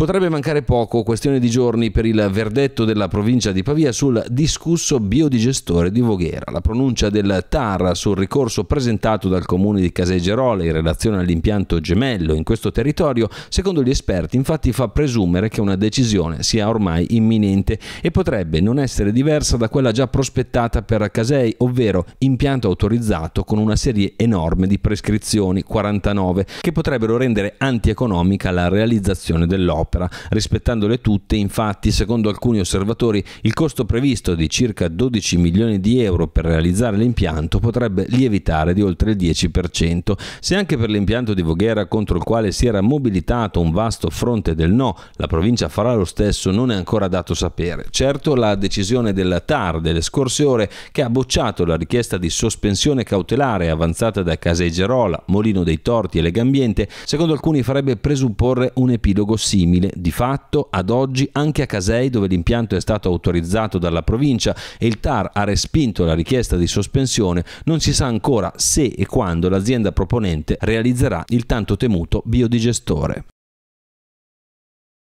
Potrebbe mancare poco, questione di giorni, per il verdetto della provincia di Pavia sul discusso biodigestore di Voghera. La pronuncia del TAR sul ricorso presentato dal comune di Casegerola in relazione all'impianto gemello in questo territorio, secondo gli esperti, infatti fa presumere che una decisione sia ormai imminente e potrebbe non essere diversa da quella già prospettata per Casei, ovvero impianto autorizzato con una serie enorme di prescrizioni, 49, che potrebbero rendere antieconomica la realizzazione dell'opera dell'opera, rispettandole tutte, infatti, secondo alcuni osservatori, il costo previsto di circa 12 milioni di euro per realizzare l'impianto potrebbe lievitare di oltre il 10%. Se anche per l'impianto di Voghera contro il quale si era mobilitato un vasto fronte del no, la provincia farà lo stesso, non è ancora dato sapere. Certo, la decisione della TAR delle scorse ore che ha bocciato la richiesta di sospensione cautelare avanzata da Casei Gerola, Molino dei Torti e Legambiente, secondo alcuni farebbe presupporre un epilogo simile mobile, di fatto ad oggi anche a Casei dove l'impianto è stato autorizzato dalla provincia e il TAR ha respinto la richiesta di sospensione, non si sa ancora se e quando l'azienda proponente realizzerà il tanto temuto biodigestore.